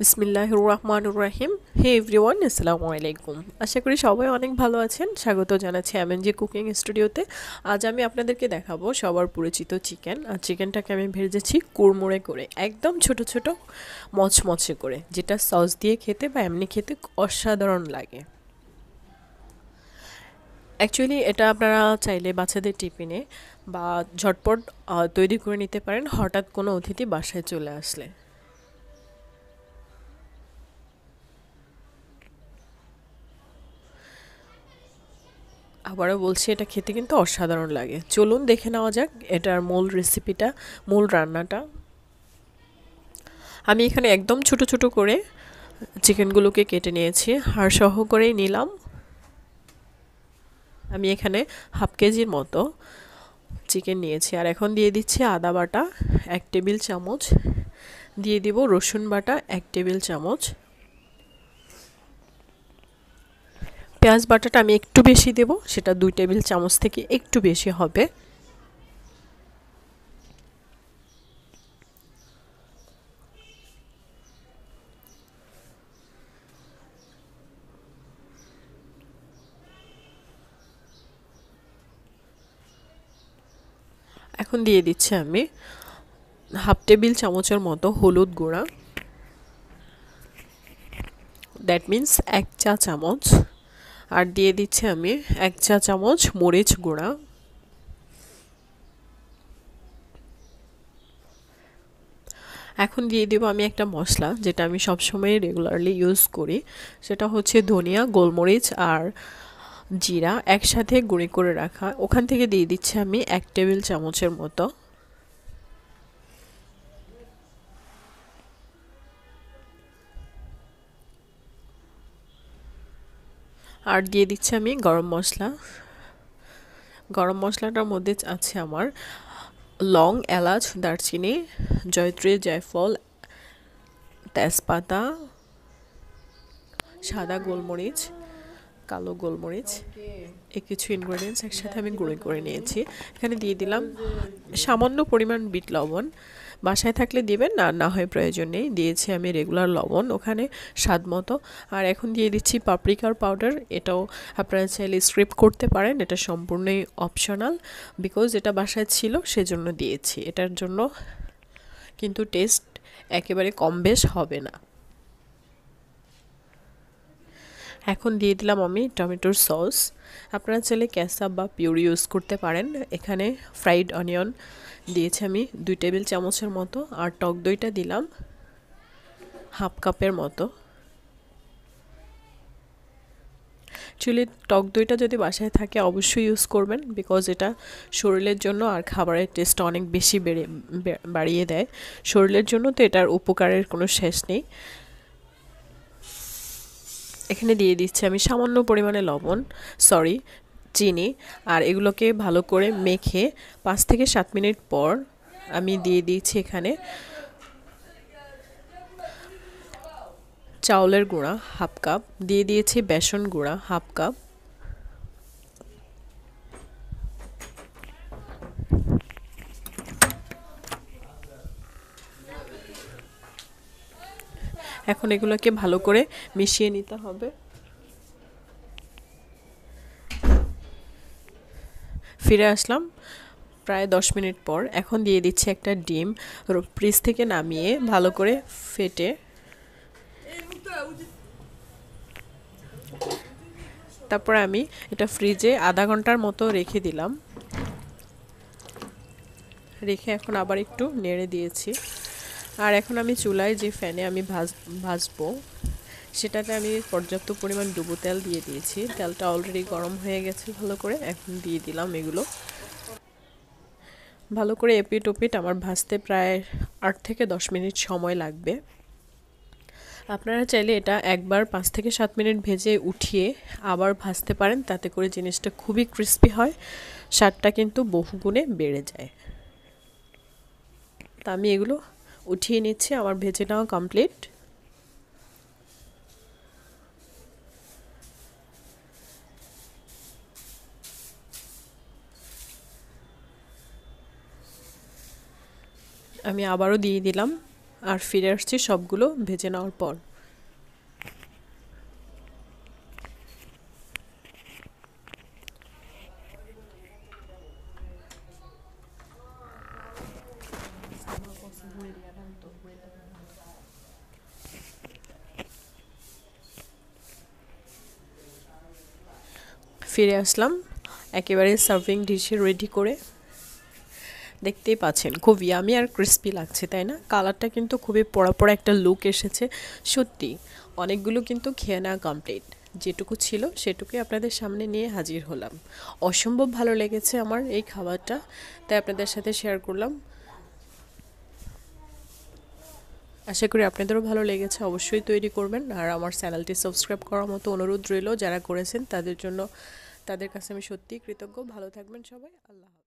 বিসমিল্লাহ রহমানুর রাহিম হে এভরিওয়ান আসসালামু আলাইকুম আশা করি সবাই অনেক ভালো আছেন স্বাগত জানাচ্ছি এমএনজি কুকিং স্টুডিওতে আজ আমি আপনাদেরকে দেখাবো সবার পরিচিত চিকেন আর চিকেনটাকে আমি ভেজেছি কুড়মুড়ে করে একদম ছোট ছোট মচমচে করে যেটা সস দিয়ে খেতে বা এমনি খেতে অসাধারণ লাগে অ্যাকচুয়ালি এটা আপনারা চাইলে বাচ্চাদের টিফিনে বা ঝটপট তৈরি করে নিতে পারেন হঠাৎ কোনো অতিথি বাসায় চলে আসলে আবারও বলছি এটা খেতে কিন্তু অসাধারণ লাগে চলুন দেখে নেওয়া যাক এটার মূল রেসিপিটা মূল রান্নাটা আমি এখানে একদম ছোট ছোট করে চিকেনগুলোকে কেটে নিয়েছি হাড় সহ করেই নিলাম আমি এখানে হাফ কেজির মতো চিকেন নিয়েছি আর এখন দিয়ে দিচ্ছি আদা বাটা এক টেবিল চামচ দিয়ে দিব রসুন বাটা এক টেবিল চামচ পেঁয়াজ বাটাটা আমি একটু বেশি দেব সেটা দুই টেবিল চামচ থেকে একটু বেশি হবে এখন দিয়ে দিচ্ছি আমি হাফ টেবিল চামচের মতো হলুদ গুঁড়া দ্যাট মিন্স এক চা চামচ আর দিয়ে দিচ্ছি আমি এক চা চামচ মরিচ গুঁড়া এখন দিয়ে দেবো আমি একটা মশলা যেটা আমি সবসময় রেগুলারলি ইউজ করি সেটা হচ্ছে ধনিয়া গোলমরিচ আর জিরা একসাথে গুঁড়ি করে রাখা ওখান থেকে দিয়ে দিচ্ছি আমি এক টেবিল চামচের মতো আর দিয়ে দিচ্ছি আমি গরম মশলা গরম মশলাটার মধ্যে আছে আমার লং এলাচ দারচিনি জয়ত্রী জায়ফল তেজপাতা সাদা গোলমরিচ কালো গোলমরিচ এই কিছু ইনগ্রেডিয়েন্টস একসাথে আমি গুঁড়ো করে নিয়েছি এখানে দিয়ে দিলাম সামান্য পরিমাণ বিট লবণ বাসায় থাকলে দিবেন না না হয় প্রয়োজন নেই দিয়েছি আমি রেগুলার লবণ ওখানে স্বাদ মতো আর এখন দিয়ে দিচ্ছি পাপরিকার পাউডার এটাও আপনারা চাইলে স্ক্রিপ করতে পারেন এটা সম্পূর্ণই অপশনাল বিকজ এটা বাসায় ছিল সেজন্য দিয়েছি এটার জন্য কিন্তু টেস্ট একেবারে কম বেশ হবে না এখন দিয়ে দিলাম আমি টমেটোর সস আপনারা চাইলে ক্যাসাপ বা পিউরি ইউজ করতে পারেন এখানে ফ্রাইড অনিয়ন দিয়েছি আমি দুই টেবিল চামচের মতো আর টক দইটা দিলাম হাফ কাপের মতো অ্যাকচুয়ালি টক দইটা যদি বাসায় থাকে অবশ্যই ইউজ করবেন বিকজ এটা শরীরের জন্য আর খাবারের টেস্ট অনেক বেশি বেড়ে বাড়িয়ে দেয় শরীরের জন্য তো এটার উপকারের কোনো শেষ নেই এখানে দিয়ে দিচ্ছি আমি সামান্য পরিমাণে লবণ সরি চিনি আর এগুলোকে ভালো করে মেখে পাঁচ থেকে সাত মিনিট পর আমি দিয়ে দিয়েছি এখানে চাউলের গুঁড়া হাফ কাপ দিয়ে দিয়েছি বেসন গুঁড়া হাফ কাপ এখন এগুলোকে ভালো করে মিশিয়ে নিতে হবে ফিরে আসলাম প্রায় দশ মিনিট পর এখন দিয়ে দিচ্ছি একটা ডিম ফ্রিজ থেকে নামিয়ে ভালো করে ফেটে তারপর আমি এটা ফ্রিজে আধা ঘন্টার মতো রেখে দিলাম রেখে এখন আবার একটু নেড়ে দিয়েছি আর এখন আমি চুলায় যে ফ্যানে আমি ভাজ ভাজবো সেটাতে আমি পর্যাপ্ত পরিমাণ ডুবো তেল দিয়ে দিয়েছি তেলটা অলরেডি গরম হয়ে গেছে ভালো করে এখন দিয়ে দিলাম এগুলো ভালো করে এপিট ওপিট আমার ভাজতে প্রায় আট থেকে দশ মিনিট সময় লাগবে আপনারা চাইলে এটা একবার পাঁচ থেকে সাত মিনিট ভেজে উঠিয়ে আবার ভাজতে পারেন তাতে করে জিনিসটা খুবই ক্রিস্পি হয় স্বাদটা কিন্তু বহুগুণে বেড়ে যায় তা আমি এগুলো উঠিয়ে নিচ্ছি আমার ভেজে নেওয়া কমপ্লিট আমি আবারও দিয়ে দিলাম আর ফিরে আসছি সবগুলো ভেজে নেওয়ার পর ফিরে আসলাম একেবারে সার্ভিং ডিশে রেডি করে দেখতেই পাচ্ছেন খুব ইয়ামি আর ক্রিস্পি লাগছে তাই না কালারটা কিন্তু খুবই পড়া পড়া একটা লুক এসেছে সত্যি অনেকগুলো কিন্তু খেয়ে নেওয়া কমপ্লিট যেটুকু ছিল সেটুকুই আপনাদের সামনে নিয়ে হাজির হলাম অসম্ভব ভালো লেগেছে আমার এই খাবারটা তাই আপনাদের সাথে শেয়ার করলাম আশা করি আপনাদেরও ভালো লেগেছে অবশ্যই তৈরি করবেন আর আমার চ্যানেলটি সাবস্ক্রাইব করার মতো অনুরোধ রইল যারা করেছেন তাদের জন্য তাদের কাছে আমি সত্যিই কৃতজ্ঞ ভালো থাকবেন সবাই আল্লাহ